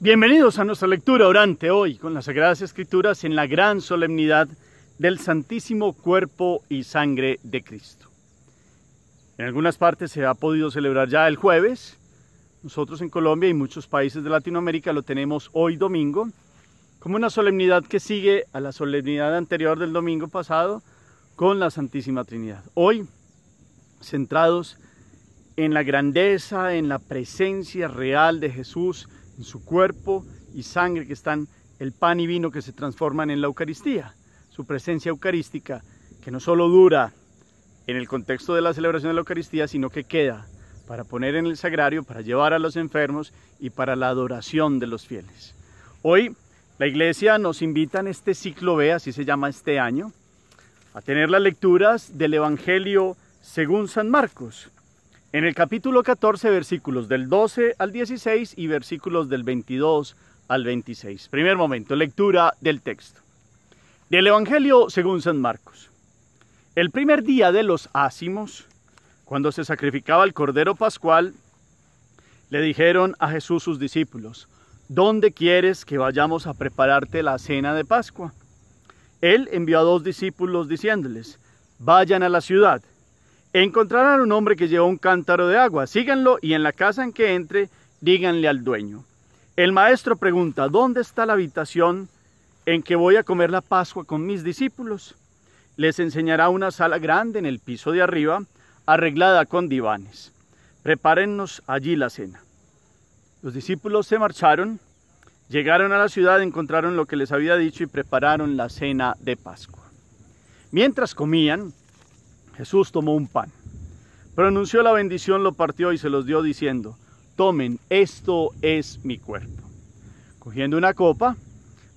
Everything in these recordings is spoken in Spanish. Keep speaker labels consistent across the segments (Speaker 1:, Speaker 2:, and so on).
Speaker 1: Bienvenidos a nuestra lectura orante hoy con las Sagradas Escrituras en la gran solemnidad del Santísimo Cuerpo y Sangre de Cristo. En algunas partes se ha podido celebrar ya el jueves. Nosotros en Colombia y muchos países de Latinoamérica lo tenemos hoy domingo como una solemnidad que sigue a la solemnidad anterior del domingo pasado con la Santísima Trinidad. Hoy, centrados en la grandeza, en la presencia real de Jesús, en su cuerpo y sangre que están el pan y vino que se transforman en la Eucaristía, su presencia eucarística que no solo dura en el contexto de la celebración de la Eucaristía, sino que queda para poner en el sagrario, para llevar a los enfermos y para la adoración de los fieles. Hoy la iglesia nos invita en este ciclo B, así se llama este año, a tener las lecturas del Evangelio según San Marcos. En el capítulo 14, versículos del 12 al 16 y versículos del 22 al 26. Primer momento, lectura del texto. Del Evangelio según San Marcos. El primer día de los ácimos, cuando se sacrificaba el Cordero Pascual, le dijeron a Jesús sus discípulos, ¿dónde quieres que vayamos a prepararte la cena de Pascua? Él envió a dos discípulos diciéndoles, vayan a la ciudad Encontrarán un hombre que lleva un cántaro de agua. Síganlo y en la casa en que entre, díganle al dueño. El maestro pregunta, ¿dónde está la habitación en que voy a comer la Pascua con mis discípulos? Les enseñará una sala grande en el piso de arriba, arreglada con divanes. Prepárennos allí la cena. Los discípulos se marcharon, llegaron a la ciudad, encontraron lo que les había dicho y prepararon la cena de Pascua. Mientras comían, Jesús tomó un pan, pronunció la bendición, lo partió y se los dio diciendo, tomen, esto es mi cuerpo. Cogiendo una copa,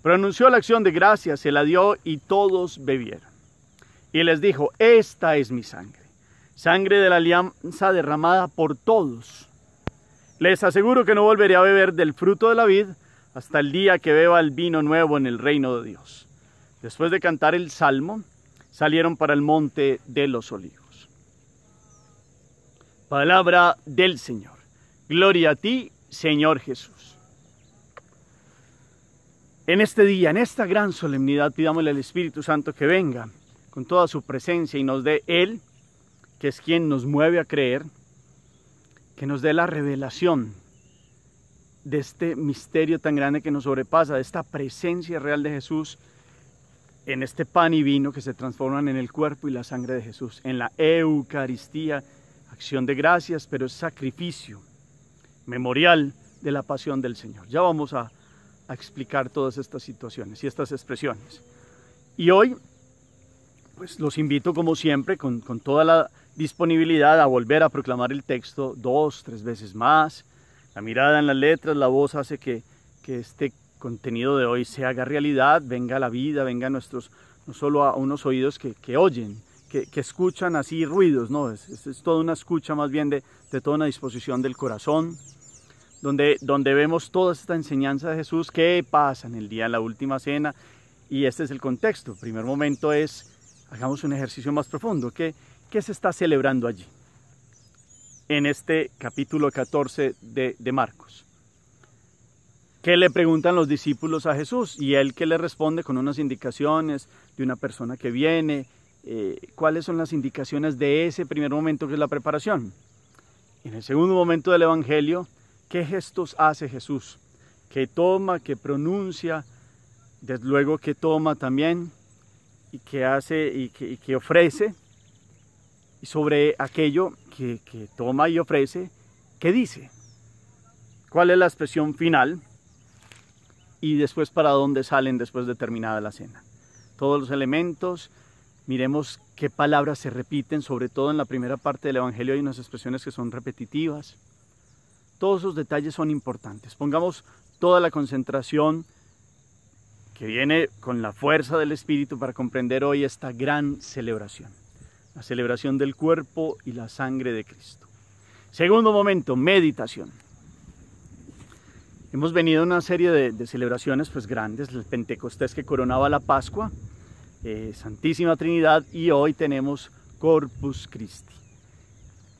Speaker 1: pronunció la acción de gracia, se la dio y todos bebieron. Y les dijo, esta es mi sangre, sangre de la alianza derramada por todos. Les aseguro que no volveré a beber del fruto de la vid hasta el día que beba el vino nuevo en el reino de Dios. Después de cantar el salmo, salieron para el monte de los olivos. Palabra del Señor. Gloria a ti, Señor Jesús. En este día, en esta gran solemnidad, pidámosle al Espíritu Santo que venga con toda su presencia y nos dé Él, que es quien nos mueve a creer, que nos dé la revelación de este misterio tan grande que nos sobrepasa, de esta presencia real de Jesús en este pan y vino que se transforman en el cuerpo y la sangre de Jesús, en la Eucaristía, acción de gracias, pero es sacrificio, memorial de la pasión del Señor. Ya vamos a, explicar todas estas situaciones y estas expresiones. Y hoy, pues los invito como siempre, con, toda la disponibilidad, a volver a proclamar el texto dos, tres veces más. La mirada en las letras, la voz hace que, esté contenido de hoy se haga realidad, venga la vida, venga a nuestros, no solo a unos oídos que, oyen, que, escuchan así ruidos, no, es, es, toda una escucha más bien de, toda una disposición del corazón, donde, donde vemos toda esta enseñanza de Jesús que pasa en el día de la última cena, y este es el contexto. primer momento es, hagamos un ejercicio más profundo, ¿qué, qué se está celebrando allí? En este capítulo 14 de Marcos. ¿Qué le preguntan los discípulos a Jesús y él que le responde con unas indicaciones de una persona que viene, eh, cuáles son las indicaciones de ese primer momento que es la preparación. En el segundo momento del Evangelio, ¿qué gestos hace Jesús? ¿Qué toma, qué pronuncia, desde luego que toma también y qué hace y qué ofrece. Y sobre aquello que toma y ofrece, ¿qué dice? ¿Cuál es la expresión final? y después para dónde salen después de terminada la cena. Todos los elementos, miremos qué palabras se repiten, sobre todo en la primera parte del Evangelio hay unas expresiones que son repetitivas. Todos esos detalles son importantes. Pongamos toda la concentración que viene con la fuerza del Espíritu para comprender hoy esta gran celebración, la celebración del cuerpo y la sangre de Cristo. Segundo momento, meditación. Hemos venido a una serie de, celebraciones pues grandes, el Pentecostés que coronaba la Pascua, eh, Santísima Trinidad y hoy tenemos Corpus Christi,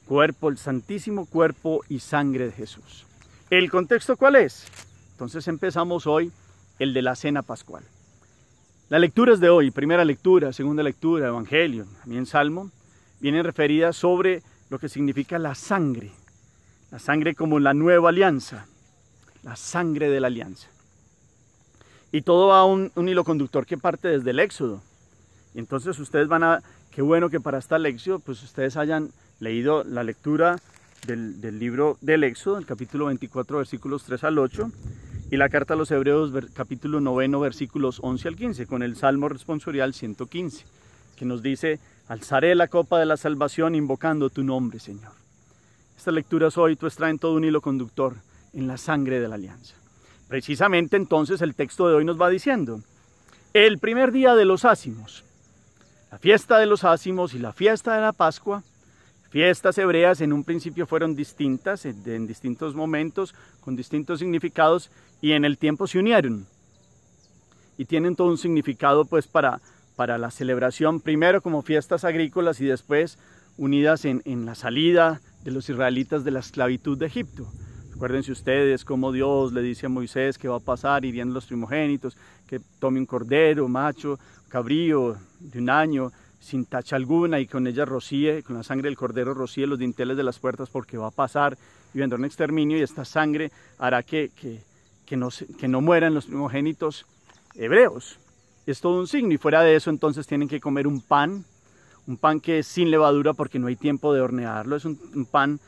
Speaker 1: cuerpo, el santísimo cuerpo y sangre de Jesús. ¿El contexto cuál es? Entonces empezamos hoy el de la Cena Pascual. Las lecturas de hoy, primera lectura, segunda lectura, Evangelio, también Salmo, vienen referidas sobre lo que significa la sangre, la sangre como la nueva alianza, la sangre de la alianza. Y todo va a un, hilo conductor que parte desde el Éxodo. Y entonces ustedes van a, qué bueno que para esta lección, pues ustedes hayan leído la lectura del, libro del Éxodo, el capítulo 24, versículos 3 al 8, y la carta a los Hebreos, capítulo 9, versículos 11 al 15, con el Salmo responsorial 115, que nos dice, alzaré la copa de la salvación invocando tu nombre, Señor. Estas lecturas hoy tú traen todo un hilo conductor en la sangre de la alianza. Precisamente entonces el texto de hoy nos va diciendo, el primer día de los ácimos, la fiesta de los ácimos y la fiesta de la Pascua, fiestas hebreas en un principio fueron distintas, en distintos momentos, con distintos significados y en el tiempo se unieron. Y tienen todo un significado pues para, para la celebración, primero como fiestas agrícolas y después unidas en, en la salida de los israelitas de la esclavitud de Egipto. Acuérdense ustedes cómo Dios le dice a Moisés que va a pasar y vienen los primogénitos, que tome un cordero, macho, cabrío de un año, sin tacha alguna y con ella rocíe, con la sangre del cordero rocíe los dinteles de las puertas porque va a pasar y vendrá un exterminio y esta sangre hará que, no, que no mueran los primogénitos hebreos. Es todo un signo y fuera de eso entonces tienen que comer un pan, un pan que es sin levadura porque no hay tiempo de hornearlo, es un pan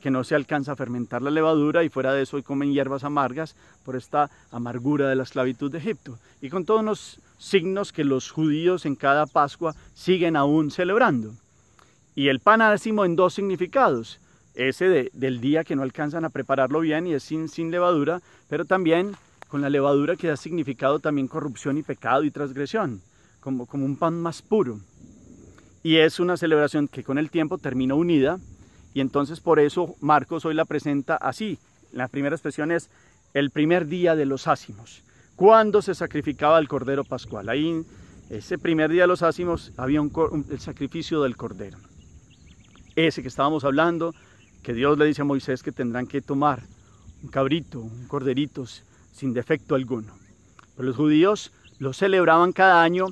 Speaker 1: que, no se alcanza a fermentar la levadura y fuera de eso hoy comen hierbas amargas por esta amargura de la esclavitud de Egipto. Y con todos los signos que los judíos en cada Pascua siguen aún celebrando. Y el pan ácimo en dos significados. Ese del día que no alcanzan a prepararlo bien y es sin, levadura, pero también con la levadura que da significado también corrupción y pecado y transgresión, como, como un pan más puro. Y es una celebración que con el tiempo terminó unida y entonces por eso Marcos hoy la presenta así. La primera expresión es el primer día de los ácimos, cuando se sacrificaba el cordero pascual. Ahí, ese primer día de los ácimos, había el sacrificio del cordero. Ese que estábamos hablando, que Dios le dice a Moisés que tendrán que tomar un cabrito, un corderito, sin defecto alguno. Pero los judíos lo celebraban cada año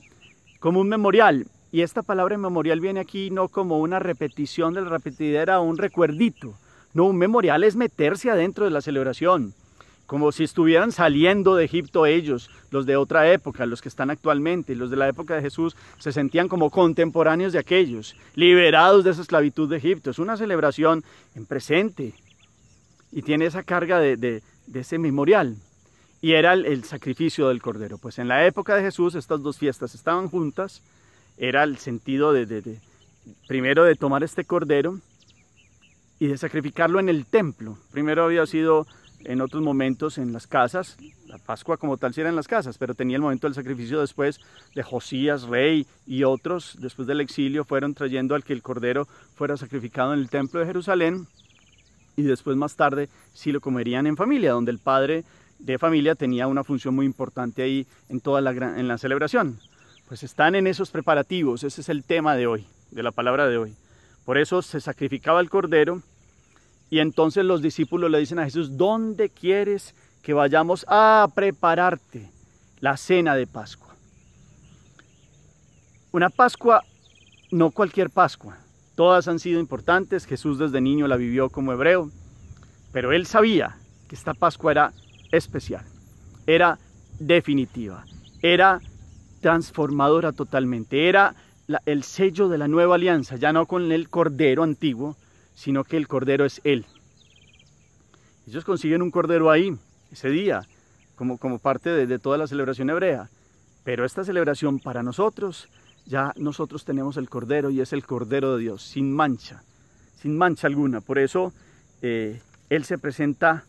Speaker 1: como un memorial y esta palabra memorial viene aquí no como una repetición del repetidera o un recuerdito. No, un memorial es meterse adentro de la celebración, como si estuvieran saliendo de Egipto ellos, los de otra época, los que están actualmente, los de la época de Jesús, se sentían como contemporáneos de aquellos, liberados de esa esclavitud de Egipto. Es una celebración en presente y tiene esa carga de, ese memorial. Y era el sacrificio del Cordero. Pues en la época de Jesús estas dos fiestas estaban juntas era el sentido de, primero de tomar este cordero y de sacrificarlo en el templo. Primero había sido en otros momentos en las casas, la Pascua como tal si era en las casas, pero tenía el momento del sacrificio después de Josías, rey y otros, después del exilio, fueron trayendo al que el cordero fuera sacrificado en el templo de Jerusalén y después más tarde si lo comerían en familia, donde el padre de familia tenía una función muy importante ahí en toda la, en la celebración pues están en esos preparativos. Ese es el tema de hoy, de la palabra de hoy. Por eso se sacrificaba el cordero y entonces los discípulos le dicen a Jesús, ¿dónde quieres que vayamos a prepararte la cena de Pascua? Una Pascua, no cualquier Pascua. Todas han sido importantes. Jesús desde niño la vivió como hebreo, pero él sabía que esta Pascua era especial, era definitiva, era transformadora totalmente. Era el sello de la nueva alianza, ya no con el cordero antiguo, sino que el cordero es Él. Ellos consiguen un cordero ahí, ese día, como, como parte de, toda la celebración hebrea. Pero esta celebración para nosotros, ya nosotros tenemos el cordero y es el cordero de Dios, sin mancha, sin mancha alguna. Por eso eh, Él se presenta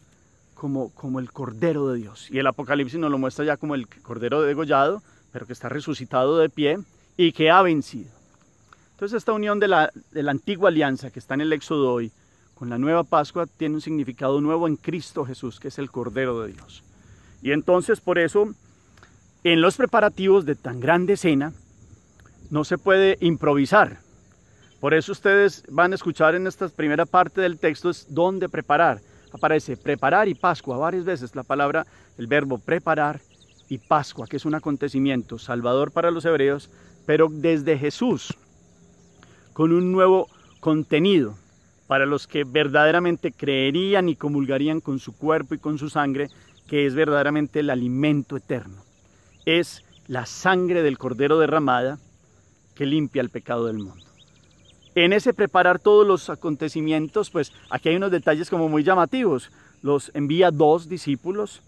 Speaker 1: como, como el cordero de Dios. Y el Apocalipsis nos lo muestra ya como el cordero degollado, pero que está resucitado de pie y que ha vencido. Entonces esta unión de la, de la antigua alianza que está en el Éxodo hoy con la nueva Pascua tiene un significado nuevo en Cristo Jesús, que es el Cordero de Dios. Y entonces por eso, en los preparativos de tan grande cena, no se puede improvisar. Por eso ustedes van a escuchar en esta primera parte del texto es dónde preparar. Aparece preparar y Pascua varias veces la palabra, el verbo preparar y Pascua, que es un acontecimiento salvador para los hebreos, pero desde Jesús, con un nuevo contenido para los que verdaderamente creerían y comulgarían con su cuerpo y con su sangre, que es verdaderamente el alimento eterno. Es la sangre del cordero derramada que limpia el pecado del mundo. En ese preparar todos los acontecimientos, pues aquí hay unos detalles como muy llamativos. Los envía dos discípulos,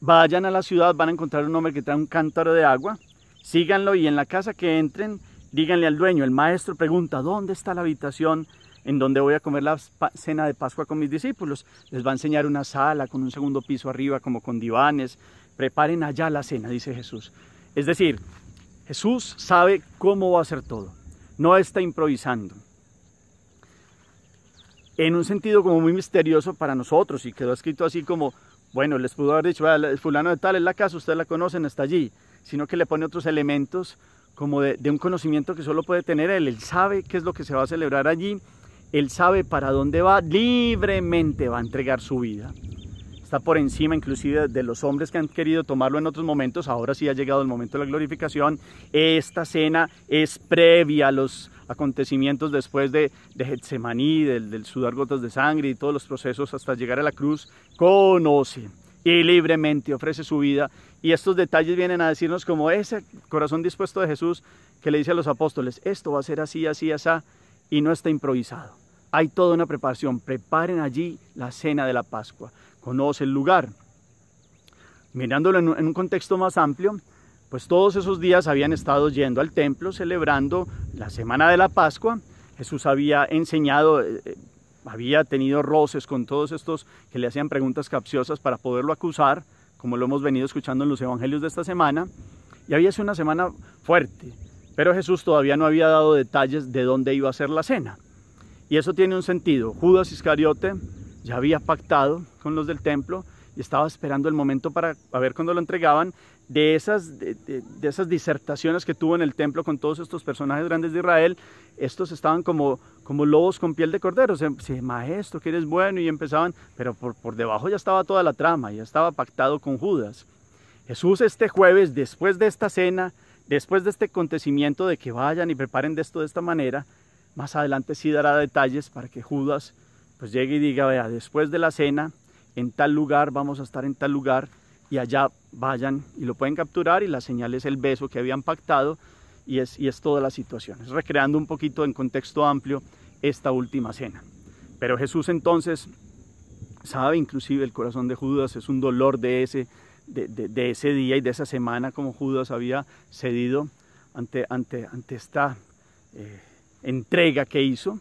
Speaker 1: Vayan a la ciudad, van a encontrar un hombre que trae un cántaro de agua, síganlo y en la casa que entren, díganle al dueño, el maestro pregunta, ¿dónde está la habitación en donde voy a comer la cena de Pascua con mis discípulos? Les va a enseñar una sala con un segundo piso arriba, como con divanes. Preparen allá la cena, dice Jesús. Es decir, Jesús sabe cómo va a hacer todo, no está improvisando. En un sentido como muy misterioso para nosotros y quedó escrito así como bueno, les pudo haber dicho, el fulano de tal es la casa, ustedes la conocen, está allí, sino que le pone otros elementos como de, de, un conocimiento que solo puede tener él, él sabe qué es lo que se va a celebrar allí, él sabe para dónde va, libremente va a entregar su vida. Está por encima inclusive de los hombres que han querido tomarlo en otros momentos, ahora sí ha llegado el momento de la glorificación, esta cena es previa a los acontecimientos después de, de Getsemaní, del, del sudar gotas de sangre y todos los procesos hasta llegar a la cruz, conoce y libremente ofrece su vida. Y estos detalles vienen a decirnos como ese corazón dispuesto de Jesús que le dice a los apóstoles, esto va a ser así, así, así, y no está improvisado. Hay toda una preparación. Preparen allí la cena de la Pascua. Conoce el lugar. Mirándolo en un contexto más amplio, pues todos esos días habían estado yendo al templo celebrando la semana de la Pascua. Jesús había enseñado, eh, eh, había tenido roces con todos estos que le hacían preguntas capciosas para poderlo acusar, como lo hemos venido escuchando en los evangelios de esta semana. Y había sido una semana fuerte, pero Jesús todavía no había dado detalles de dónde iba a ser la cena. Y eso tiene un sentido. Judas Iscariote ya había pactado con los del templo y estaba esperando el momento para ver cuándo lo entregaban, de esas, de, esas disertaciones que tuvo en el templo con todos estos personajes grandes de Israel, estos estaban como, como lobos con piel de cordero. Se, maestro, que eres bueno, y empezaban, pero por, por debajo ya estaba toda la trama, ya estaba pactado con Judas. Jesús este jueves, después de esta cena, después de este acontecimiento de que vayan y preparen de esto de esta manera, más adelante sí dará detalles para que Judas pues llegue y diga, vea, después de la cena, en tal lugar, vamos a estar en tal lugar y allá vayan y lo pueden capturar y la señal es el beso que habían pactado y es, es toda la situación. Es recreando un poquito en contexto amplio esta última cena. Pero Jesús entonces sabe inclusive el corazón de Judas, es un dolor de ese, de, ese día y de esa semana como Judas había cedido ante, ante, ante esta eh, entrega que hizo.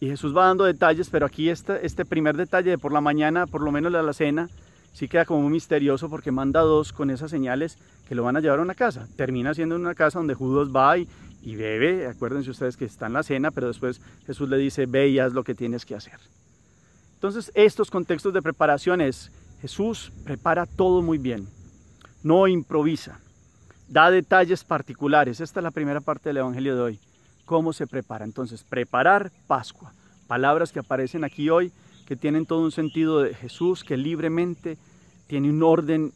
Speaker 1: Y Jesús va dando detalles, pero aquí este, este primer detalle de por la mañana, por lo menos la cena, sí queda como muy misterioso porque manda dos con esas señales que lo van a llevar a una casa. Termina siendo una casa donde Judas va y, y bebe. Acuérdense ustedes que está en la cena, pero después Jesús le dice, ve y haz lo que tienes que hacer. Entonces, estos contextos de preparación es, Jesús prepara todo muy bien, no improvisa, da detalles particulares. Esta es la primera parte del Evangelio de hoy cómo se prepara. Entonces, preparar Pascua. Palabras que aparecen aquí hoy que tienen todo un sentido de Jesús que libremente tiene un orden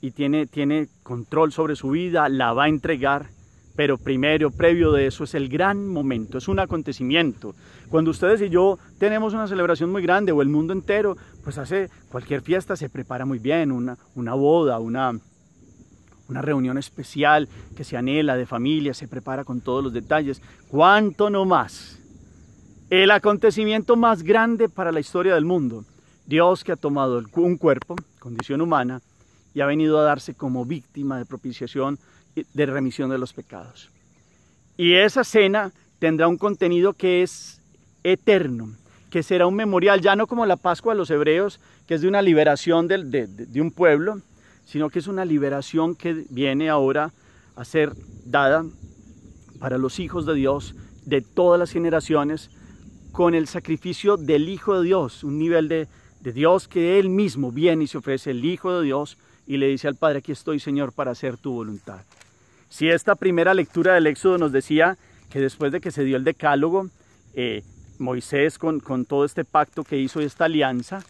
Speaker 1: y tiene, tiene control sobre su vida, la va a entregar, pero primero, previo de eso, es el gran momento, es un acontecimiento. Cuando ustedes y yo tenemos una celebración muy grande o el mundo entero, pues hace cualquier fiesta, se prepara muy bien, una, una boda, una, una reunión especial que se anhela de familia, se prepara con todos los detalles. ¿Cuánto no más? El acontecimiento más grande para la historia del mundo. Dios que ha tomado un cuerpo, condición humana, y ha venido a darse como víctima de propiciación, de remisión de los pecados. Y esa cena tendrá un contenido que es eterno, que será un memorial, ya no como la Pascua de los Hebreos, que es de una liberación de un pueblo, sino que es una liberación que viene ahora a ser dada para los hijos de Dios de todas las generaciones con el sacrificio del Hijo de Dios, un nivel de, Dios que Él mismo viene y se ofrece el Hijo de Dios y le dice al Padre, aquí estoy Señor para hacer tu voluntad. Si esta primera lectura del Éxodo nos decía que después de que se dio el decálogo, eh, Moisés con, con todo este pacto que hizo esta alianza,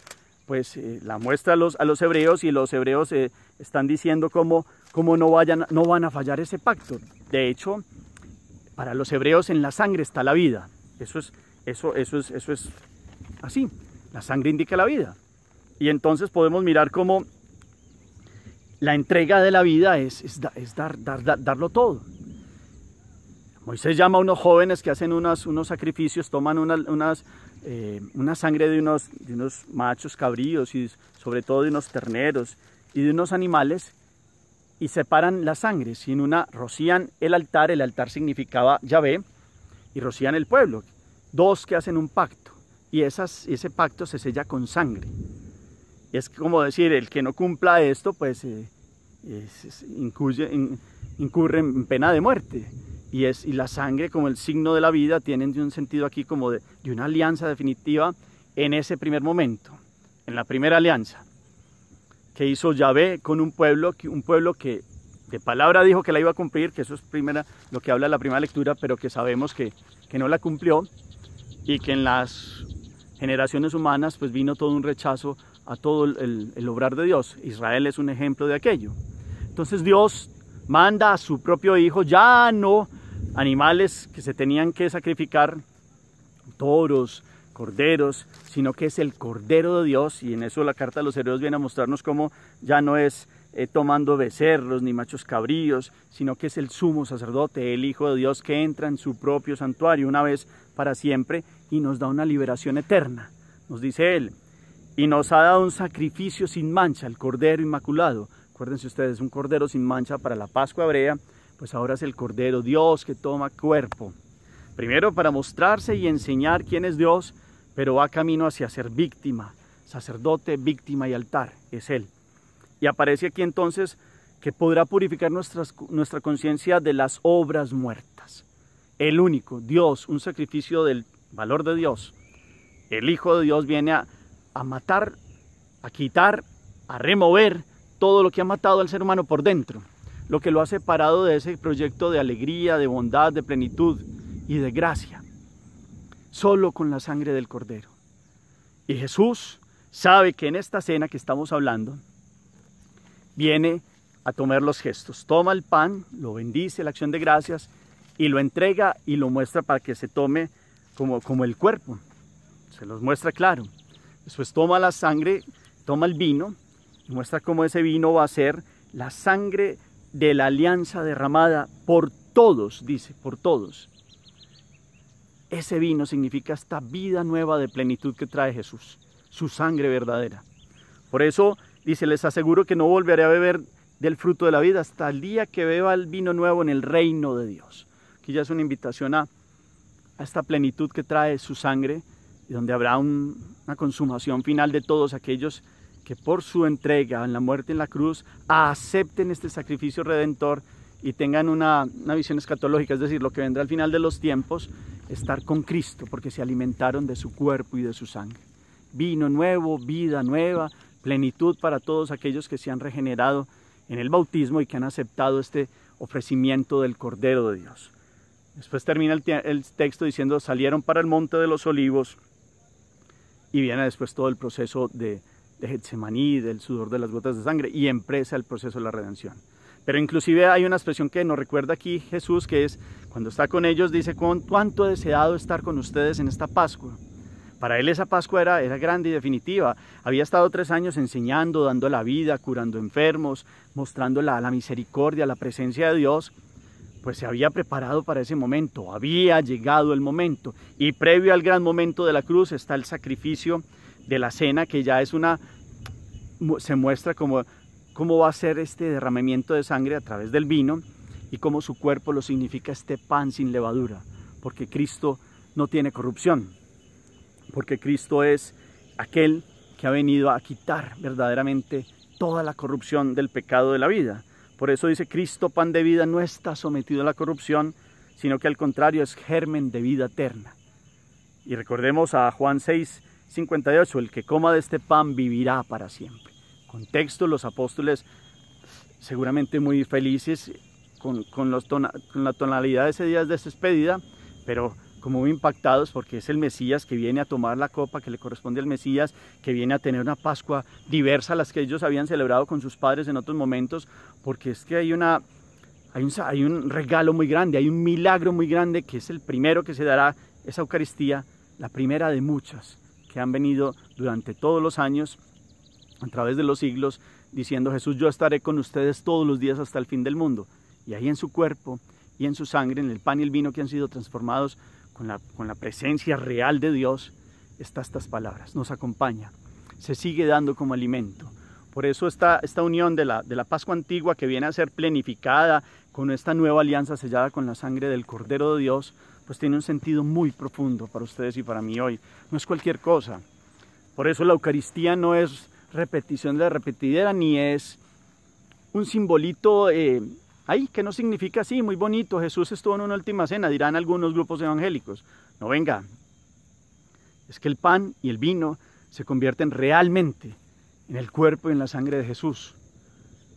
Speaker 1: pues eh, la muestra a los, a los, hebreos y los hebreos eh, están diciendo cómo, no, vayan, no van a fallar ese pacto. De hecho, para los hebreos en la sangre está la vida. Eso es, eso, eso es, eso es así. La sangre indica la vida. Y entonces podemos mirar cómo la entrega de la vida es, darlo todo. Moisés llama a unos jóvenes que hacen unos sacrificios, toman una, unas, eh, una sangre de unos, de unos machos cabríos y sobre todo de unos terneros y de unos animales y separan la sangre. Sin una, rocían el altar, el altar significaba Yahvé, y rocían el pueblo. Dos que hacen un pacto y esas, ese pacto se sella con sangre. Es como decir, el que no cumpla esto, pues eh, incurre en pena de muerte y, es, y la sangre como el signo de la vida tienen de un sentido aquí como de, una alianza definitiva en ese primer momento, en la primera alianza que hizo Yahvé con un pueblo, un pueblo que de palabra dijo que la iba a cumplir, que eso es primera, lo que habla la primera lectura, pero que sabemos que, no la cumplió y que en las generaciones humanas pues vino todo un rechazo a todo el, obrar de Dios. Israel es un ejemplo de aquello. Entonces Dios manda a su propio hijo ya no animales que se tenían que sacrificar, toros, corderos, sino que es el Cordero de Dios, y en eso la carta de los Hebreos viene a mostrarnos cómo ya no es eh, tomando becerros ni machos cabríos, sino que es el sumo sacerdote, el Hijo de Dios, que entra en su propio santuario una vez para siempre y nos da una liberación eterna, nos dice él, y nos ha dado un sacrificio sin mancha, el Cordero Inmaculado. Acuérdense ustedes, un Cordero sin mancha para la Pascua hebrea, pues ahora es el Cordero, Dios que toma cuerpo. Primero para mostrarse y enseñar quién es Dios, pero va camino hacia ser víctima, sacerdote, víctima y altar, es Él. Y aparece aquí entonces que podrá purificar nuestras, nuestra conciencia de las obras muertas. El único, Dios, un sacrificio del valor de Dios. El Hijo de Dios viene a matar, a quitar, a remover todo lo que ha matado al ser humano por dentro lo que lo ha separado de ese proyecto de alegría, de bondad, de plenitud y de gracia, solo con la sangre del cordero. Y Jesús sabe que en esta cena que estamos hablando, viene a tomar los gestos. Toma el pan, lo bendice, la acción de gracias, y lo entrega y lo muestra para que se tome como, como el cuerpo. Se los muestra claro. Después toma la sangre, toma el vino, muestra cómo ese vino va a ser la sangre de la alianza derramada por todos, dice, por todos. Ese vino significa esta vida nueva de plenitud que trae Jesús, su sangre verdadera. Por eso dice, les aseguro que no volveré a beber del fruto de la vida hasta el día que beba el vino nuevo en el reino de Dios. Que ya es una invitación a, esta plenitud que trae su sangre y donde habrá una consumación final de todos aquellos que por su entrega en la muerte en la cruz acepten este sacrificio redentor y tengan una, visión escatológica, es decir, lo que vendrá al final de los tiempos, estar con Cristo, porque se alimentaron de su cuerpo y de su sangre. Vino nuevo, vida nueva, plenitud para todos aquellos que se han regenerado en el bautismo y que han aceptado este ofrecimiento del Cordero de Dios. Después termina el, el texto diciendo, salieron para el monte de los olivos y viene después todo el proceso de de Getsemaní, del sudor de las gotas de sangre, y empresa el proceso de la redención. Pero inclusive hay una expresión que nos recuerda aquí Jesús, que es cuando está con ellos, dice, cuánto he deseado estar con ustedes en esta Pascua. Para él esa Pascua era, grande y definitiva. Había estado tres años enseñando, dando la vida, curando enfermos, mostrando la misericordia, la presencia de Dios. Pues se había preparado para ese momento, había llegado el momento. Y previo al gran momento de la cruz está el sacrificio de la cena, que ya es una, se muestra como cómo va a ser este derramamiento de sangre a través del vino y cómo su cuerpo lo significa este pan sin levadura, porque Cristo no tiene corrupción, porque Cristo es aquel que ha venido a quitar verdaderamente toda la corrupción del pecado de la vida. Por eso dice Cristo, pan de vida, no está sometido a la corrupción, sino que al contrario es germen de vida eterna. Y recordemos a Juan 6, 58, el que coma de este pan vivirá para siempre. Contexto, los apóstoles seguramente muy felices con, con, la tonalidad de ese día de despedida, pero como muy impactados porque es el Mesías que viene a tomar la copa que le corresponde al Mesías, que viene a tener una Pascua diversa a las que ellos habían celebrado con sus padres en otros momentos, porque es que hay una... Hay un, hay un regalo muy grande, hay un milagro muy grande que es el primero que se dará esa Eucaristía, la primera de muchas han venido durante todos los años, a través de los siglos, diciendo Jesús, yo estaré con ustedes todos los días hasta el fin del mundo. Y ahí en su cuerpo y en su sangre, en el pan y el vino que han sido transformados con la, con la presencia real de Dios, está estas palabras, nos acompaña, se sigue dando como alimento. Por eso esta, esta unión de la, de la Pascua antigua que viene a ser planificada con esta nueva alianza sellada con la sangre del Cordero de Dios, pues tiene un sentido muy profundo para ustedes y para mí hoy. No es cualquier cosa. Por eso la Eucaristía no es repetición de la repetidera, ni es un simbolito eh, ay, ahí que no significa así, muy bonito. Jesús estuvo en una última cena, dirán algunos grupos evangélicos. No venga, es que el pan y el vino se convierten realmente en el cuerpo y en la sangre de Jesús.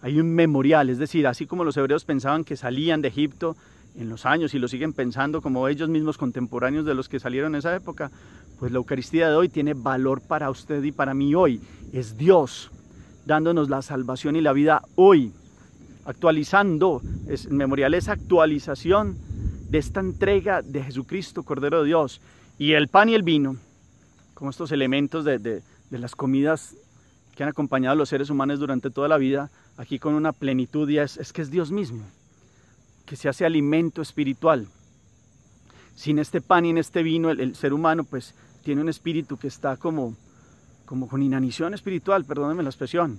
Speaker 1: Hay un memorial, es decir, así como los hebreos pensaban que salían de Egipto en los años y lo siguen pensando como ellos mismos contemporáneos de los que salieron en esa época, pues la Eucaristía de hoy tiene valor para usted y para mí hoy. Es Dios dándonos la salvación y la vida hoy, actualizando, es, memorial esa actualización de esta entrega de Jesucristo, Cordero de Dios, y el pan y el vino, como estos elementos de, las comidas que han acompañado a los seres humanos durante toda la vida, aquí con una plenitud y es que es Dios mismo que se hace alimento espiritual. Sin este pan y en este vino, el, ser humano pues tiene un espíritu que está como, como con inanición espiritual, perdónenme la expresión.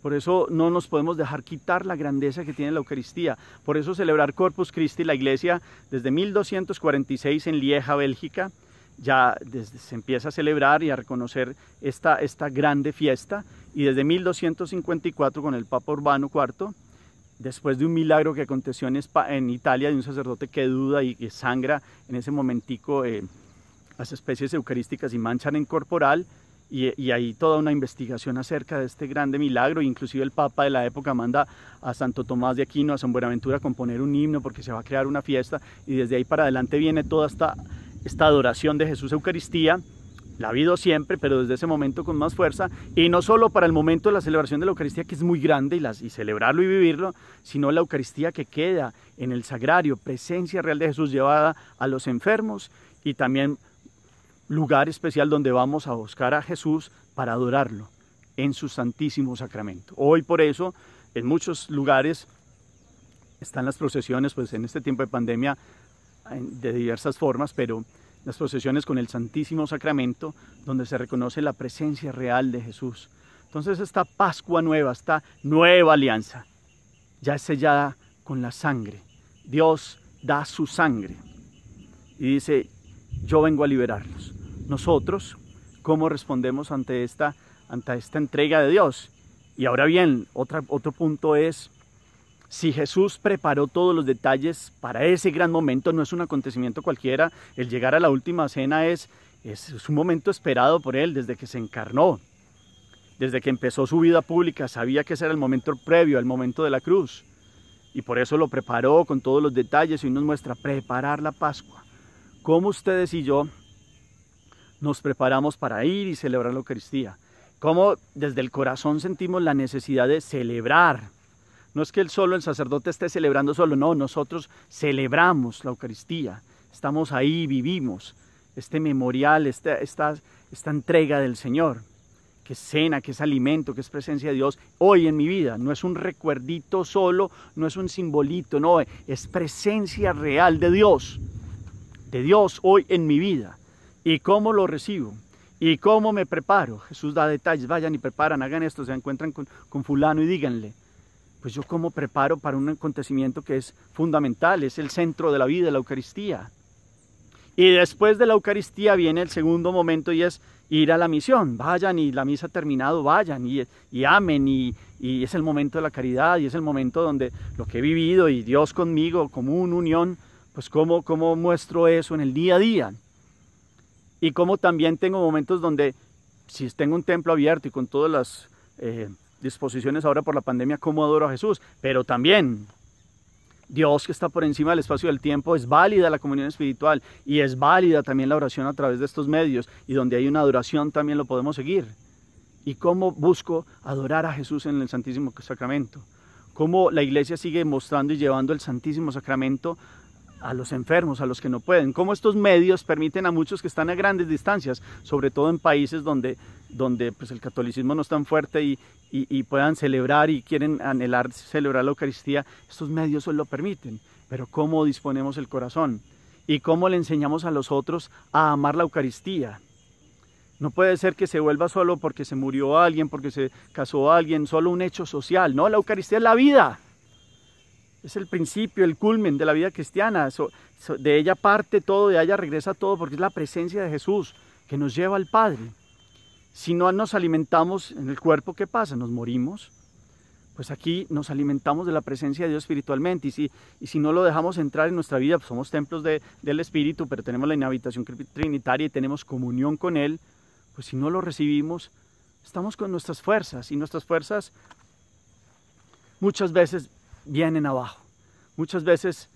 Speaker 1: Por eso no nos podemos dejar quitar la grandeza que tiene la Eucaristía. Por eso celebrar Corpus Christi, la iglesia, desde 1246 en Lieja, Bélgica, ya desde, se empieza a celebrar y a reconocer esta, esta grande fiesta. Y desde 1254 con el Papa Urbano IV, después de un milagro que aconteció en, Italia de un sacerdote que duda y, que sangra en ese momentico eh, las especies eucarísticas y manchan en corporal, y, ahí toda una investigación acerca de este grande milagro, inclusive el Papa de la época manda a Santo Tomás de Aquino, a San Buenaventura a componer un himno porque se va a crear una fiesta y desde ahí para adelante viene toda esta, esta adoración de Jesús Eucaristía la ha habido siempre, pero desde ese momento con más fuerza, y no solo para el momento de la celebración de la Eucaristía, que es muy grande, y, y celebrarlo y vivirlo, sino la Eucaristía que queda en el sagrario, presencia real de Jesús llevada a los enfermos, y también lugar especial donde vamos a buscar a Jesús para adorarlo en su santísimo sacramento. Hoy por eso, en muchos lugares están las procesiones, pues en este tiempo de pandemia, de diversas formas, pero las procesiones con el Santísimo Sacramento, donde se reconoce la presencia real de Jesús. Entonces esta Pascua nueva, esta nueva alianza, ya es sellada con la sangre. Dios da su sangre y dice, yo vengo a liberarlos. Nosotros, ¿cómo respondemos ante esta, ante esta entrega de Dios? Y ahora bien, otro punto es si Jesús preparó todos los detalles para ese gran momento, no es un acontecimiento cualquiera, el llegar a la última cena es, es, un momento esperado por él desde que se encarnó, desde que empezó su vida pública, sabía que ese era el momento previo al momento de la cruz. Y por eso lo preparó con todos los detalles y nos muestra preparar la Pascua. Cómo ustedes y yo nos preparamos para ir y celebrar la Eucaristía. Cómo desde el corazón sentimos la necesidad de celebrar no es que el solo, el sacerdote, esté celebrando solo, no, nosotros celebramos la Eucaristía, estamos ahí, vivimos este memorial, esta, esta, entrega del Señor, que es cena, que es alimento, que es presencia de Dios hoy en mi vida. No es un recuerdito solo, no es un simbolito, no, es presencia real de Dios, de Dios hoy en mi vida. ¿Y cómo lo recibo? ¿Y cómo me preparo? Jesús da detalles, vayan y preparan, hagan esto, se encuentran con, con fulano y díganle pues yo cómo preparo para un acontecimiento que es fundamental, es el centro de la vida, la Eucaristía. Y después de la Eucaristía viene el segundo momento y es ir a la misión. Vayan y la misa ha terminado, vayan y, y amen y, es el momento de la caridad y es el momento donde lo que he vivido y Dios conmigo, como una unión, pues cómo, cómo muestro eso en el día a día. Y cómo también tengo momentos donde si tengo un templo abierto y con todas las... Eh, disposiciones ahora por la pandemia, cómo adoro a Jesús, pero también Dios que está por encima del espacio del tiempo, es válida la comunión espiritual y es válida también la oración a través de estos medios y donde hay una adoración también lo podemos seguir. ¿Y cómo busco adorar a Jesús en el Santísimo Sacramento? ¿Cómo la iglesia sigue mostrando y llevando el Santísimo Sacramento a los enfermos, a los que no pueden. Cómo estos medios permiten a muchos que están a grandes distancias, sobre todo en países donde, donde pues, el catolicismo no es tan fuerte y, puedan celebrar y quieren anhelar celebrar la Eucaristía, estos medios lo permiten. Pero cómo disponemos el corazón y cómo le enseñamos a los otros a amar la Eucaristía. No puede ser que se vuelva solo porque se murió alguien, porque se casó alguien, solo un hecho social. No, la Eucaristía es la vida es el principio, el culmen de la vida cristiana. de ella parte todo, de ella regresa todo, porque es la presencia de Jesús que nos lleva al Padre. Si no nos alimentamos en el cuerpo, ¿qué pasa? Nos morimos. Pues aquí nos alimentamos de la presencia de Dios espiritualmente y si, si no lo dejamos entrar en nuestra vida, pues somos templos del Espíritu, pero tenemos la inhabitación trinitaria y tenemos comunión con Él, pues si no lo recibimos, estamos con nuestras fuerzas y nuestras fuerzas muchas veces vienen abajo. Muchas veces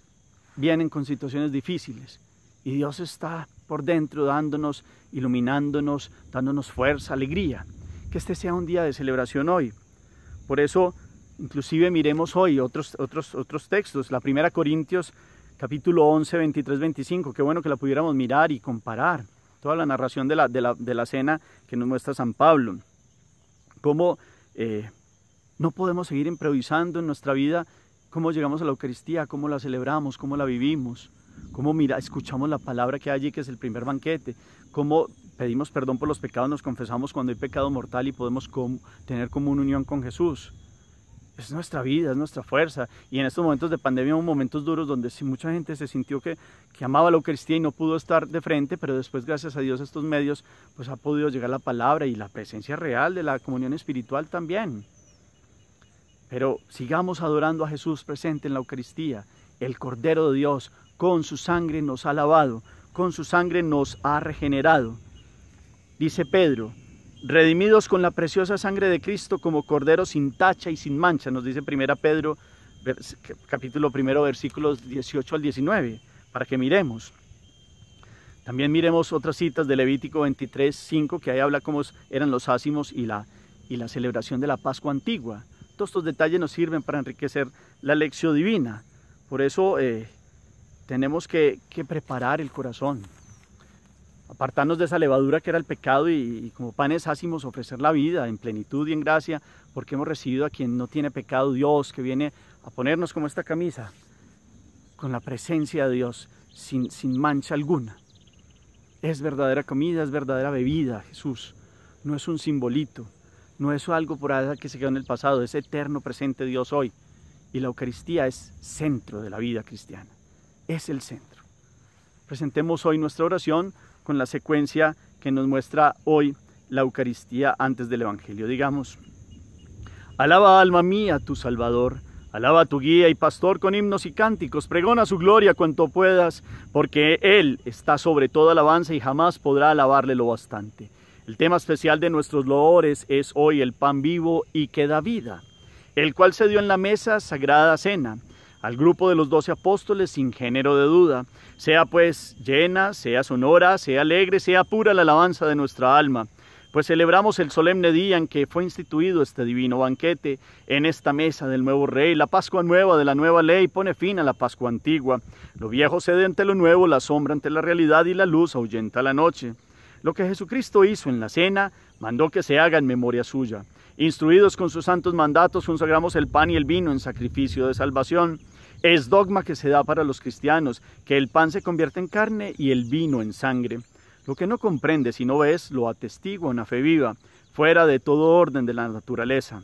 Speaker 1: vienen con situaciones difíciles y Dios está por dentro dándonos, iluminándonos, dándonos fuerza, alegría. Que este sea un día de celebración hoy. Por eso, inclusive miremos hoy otros, otros, otros textos. La primera Corintios capítulo 11, 23, 25. Qué bueno que la pudiéramos mirar y comparar. Toda la narración de la, de la, de la cena que nos muestra San Pablo. Cómo eh, no podemos seguir improvisando en nuestra vida cómo llegamos a la Eucaristía, cómo la celebramos, cómo la vivimos, cómo mira, escuchamos la palabra que hay allí, que es el primer banquete, cómo pedimos perdón por los pecados, nos confesamos cuando hay pecado mortal y podemos tener tener una unión con Jesús. Es nuestra vida, es nuestra fuerza. Y en estos momentos de pandemia momentos duros donde si mucha gente se sintió que, que amaba la Eucaristía y no pudo estar de frente, pero después, gracias a Dios, estos medios, pues ha podido llegar la palabra y la presencia real de la comunión espiritual también. Pero sigamos adorando a Jesús presente en la Eucaristía. El Cordero de Dios con su sangre nos ha lavado, con su sangre nos ha regenerado. Dice Pedro, redimidos con la preciosa sangre de Cristo como Cordero sin tacha y sin mancha, nos dice Primera Pedro capítulo primero versículos 18 al 19, para que miremos. También miremos otras citas de Levítico 23, 5, que ahí habla cómo eran los ácimos y la, y la celebración de la Pascua antigua estos detalles nos sirven para enriquecer la lección divina. Por eso eh, tenemos que, preparar el corazón, apartarnos de esa levadura que era el pecado y, como panes ácimos ofrecer la vida en plenitud y en gracia, porque hemos recibido a quien no tiene pecado, Dios, que viene a ponernos como esta camisa, con la presencia de Dios, sin, sin mancha alguna. Es verdadera comida, es verdadera bebida, Jesús, no es un simbolito. No es algo por allá que se quedó en el pasado, es eterno presente Dios hoy. Y la Eucaristía es centro de la vida cristiana, es el centro. Presentemos hoy nuestra oración con la secuencia que nos muestra hoy la Eucaristía antes del Evangelio. Digamos, alaba alma mía tu Salvador. Alaba tu guía y pastor con himnos y cánticos, pregona su gloria cuanto puedas, porque Él está sobre toda alabanza y jamás podrá alabarle lo bastante. El tema especial de nuestros loores es hoy el pan vivo y que da vida, el cual se dio en la mesa sagrada cena al grupo de los doce apóstoles sin género de duda. Sea pues llena, sea sonora, sea alegre, sea pura la alabanza de nuestra alma, pues celebramos el solemne día en que fue instituido este divino banquete en esta mesa del nuevo rey. La Pascua nueva de la nueva ley pone fin a la Pascua antigua. Lo viejo cede ante lo nuevo, la sombra ante la realidad y la luz ahuyenta la noche. Lo que Jesucristo hizo en la cena, mandó que se haga en memoria suya. Instruidos con sus santos mandatos, consagramos el pan y el vino en sacrificio de salvación. Es dogma que se da para los cristianos, que el pan se convierte en carne y el vino en sangre. Lo que no comprende si no ves, lo en una fe viva, fuera de todo orden de la naturaleza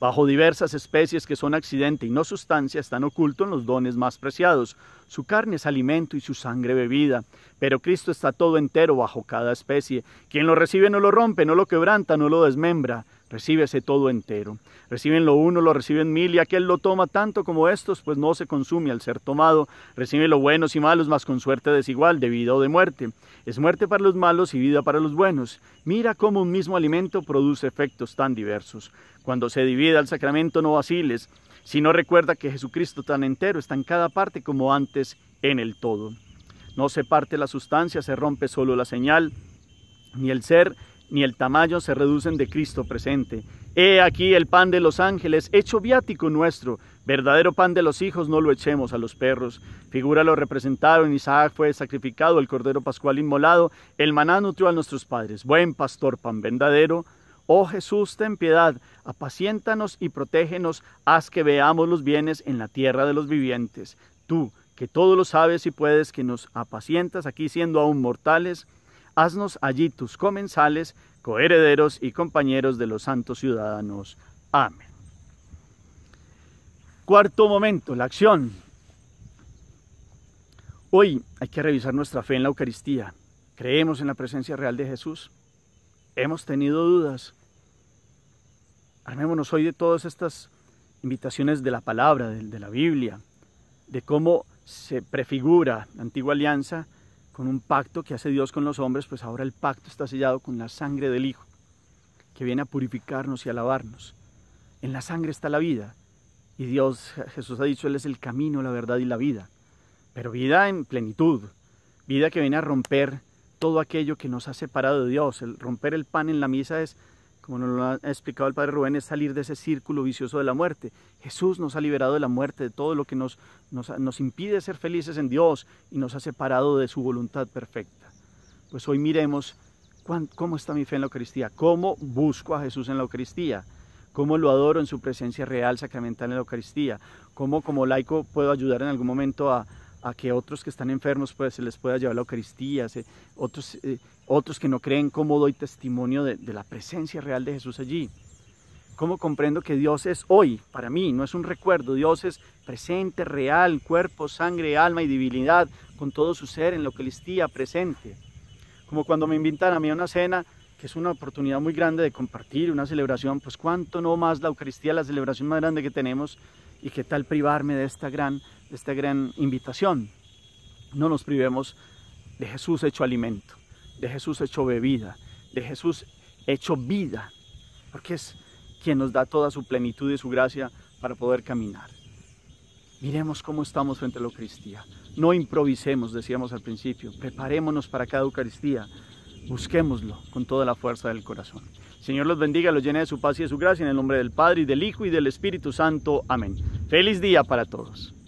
Speaker 1: bajo diversas especies que son accidente y no sustancia, están ocultos en los dones más preciados. Su carne es alimento y su sangre bebida. Pero Cristo está todo entero bajo cada especie. Quien lo recibe no lo rompe, no lo quebranta, no lo desmembra. Recibe todo entero. Reciben lo uno, lo reciben mil, y aquel lo toma tanto como estos, pues no se consume al ser tomado. Reciben lo buenos y malos, mas con suerte desigual, de vida o de muerte. Es muerte para los malos y vida para los buenos. Mira cómo un mismo alimento produce efectos tan diversos. Cuando se divide el sacramento, no vaciles, sino recuerda que Jesucristo tan entero está en cada parte como antes en el todo. No se parte la sustancia, se rompe solo la señal, ni el ser, ni el tamaño se reducen de Cristo presente. He aquí el pan de los ángeles, hecho viático nuestro, verdadero pan de los hijos, no lo echemos a los perros. Figura lo representado, en Isaac fue sacrificado, el Cordero Pascual inmolado, el maná nutrió a nuestros padres. Buen pastor, pan verdadero. Oh Jesús, ten piedad, apaciéntanos y protégenos, haz que veamos los bienes en la tierra de los vivientes. Tú, que todo lo sabes y puedes, que nos apacientas aquí siendo aún mortales, haznos allí tus comensales, coherederos y compañeros de los santos ciudadanos. Amén. Cuarto momento, la acción. Hoy hay que revisar nuestra fe en la Eucaristía. ¿Creemos en la presencia real de Jesús? ¿Hemos tenido dudas? Armémonos hoy de todas estas invitaciones de la palabra, de, la Biblia, de cómo se prefigura la antigua alianza con un pacto que hace Dios con los hombres, pues ahora el pacto está sellado con la sangre del Hijo, que viene a purificarnos y a lavarnos. En la sangre está la vida. Y Dios, Jesús ha dicho, Él es el camino, la verdad y la vida. Pero vida en plenitud, vida que viene a romper todo aquello que nos ha separado de Dios. El romper el pan en la misa es como lo ha explicado el Padre Rubén, es salir de ese círculo vicioso de la muerte. Jesús nos ha liberado de la muerte, de todo lo que nos, nos, impide ser felices en Dios y nos ha separado de su voluntad perfecta. Pues hoy miremos cómo está mi fe en la Eucaristía, cómo busco a Jesús en la Eucaristía, cómo lo adoro en su presencia real, sacramental en la Eucaristía, cómo como laico puedo ayudar en algún momento a, a que otros que están enfermos pues, se les pueda llevar la Eucaristía, otros, eh, otros que no creen, cómo doy testimonio de, de la presencia real de Jesús allí. ¿Cómo comprendo que Dios es hoy para mí? No es un recuerdo, Dios es presente, real, cuerpo, sangre, alma y divinidad, con todo su ser en la Eucaristía presente. Como cuando me invitan a mí a una cena, que es una oportunidad muy grande de compartir una celebración, pues cuánto no más la Eucaristía, la celebración más grande que tenemos, y qué tal privarme de esta gran esta gran invitación. No nos privemos de Jesús hecho alimento, de Jesús hecho bebida, de Jesús hecho vida, porque es quien nos da toda su plenitud y su gracia para poder caminar. Miremos cómo estamos frente a la Eucaristía. No improvisemos, decíamos al principio. Preparémonos para cada Eucaristía. Busquémoslo con toda la fuerza del corazón. Señor los bendiga, los llene de su paz y de su gracia en el nombre del Padre y del Hijo y del Espíritu Santo. Amén. Feliz día para todos.